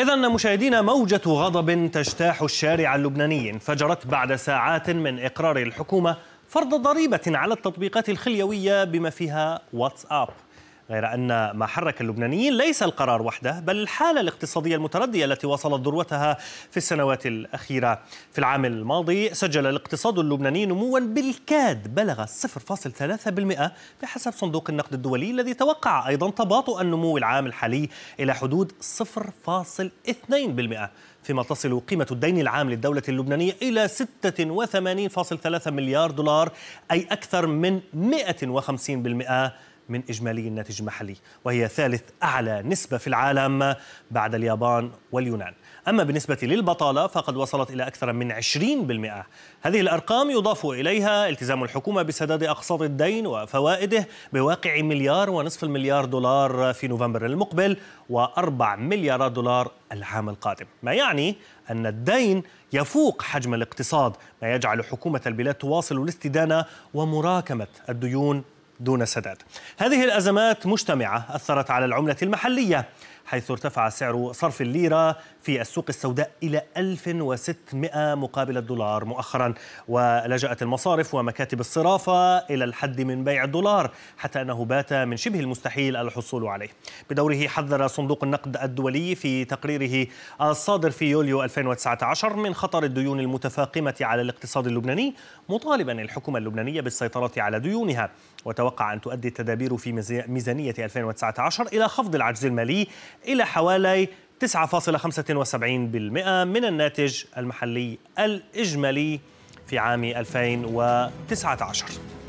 إذا مشاهدينا موجة غضب تجتاح الشارع اللبناني انفجرت بعد ساعات من إقرار الحكومة فرض ضريبة على التطبيقات الخليوية بما فيها واتساب غير أن ما حرك اللبنانيين ليس القرار وحده بل الحالة الاقتصادية المتردية التي وصلت ذروتها في السنوات الأخيرة في العام الماضي سجل الاقتصاد اللبناني نموا بالكاد بلغ 0.3% بحسب صندوق النقد الدولي الذي توقع أيضا تباطؤ النمو العام الحالي إلى حدود 0.2% فيما تصل قيمة الدين العام للدولة اللبنانية إلى 86.3 مليار دولار أي أكثر من 150% من إجمالي الناتج المحلي وهي ثالث أعلى نسبة في العالم بعد اليابان واليونان أما بالنسبة للبطالة فقد وصلت إلى أكثر من 20% هذه الأرقام يضاف إليها التزام الحكومة بسداد أقساط الدين وفوائده بواقع مليار ونصف المليار دولار في نوفمبر المقبل وأربع مليارات دولار العام القادم ما يعني أن الدين يفوق حجم الاقتصاد ما يجعل حكومة البلاد تواصل الاستدانة ومراكمة الديون دون سداد هذه الأزمات مجتمعة أثرت على العملة المحلية حيث ارتفع سعر صرف الليرة في السوق السوداء إلى 1600 مقابل الدولار مؤخرا ولجأت المصارف ومكاتب الصرافة إلى الحد من بيع الدولار حتى أنه بات من شبه المستحيل الحصول عليه بدوره حذر صندوق النقد الدولي في تقريره الصادر في يوليو 2019 من خطر الديون المتفاقمة على الاقتصاد اللبناني مطالبا الحكومة اللبنانية بالسيطرة على ديونها وتوقع أن تؤدي التدابير في ميزانية 2019 إلى خفض العجز المالي إلى حوالي 9.75% من الناتج المحلي الإجمالي في عام 2019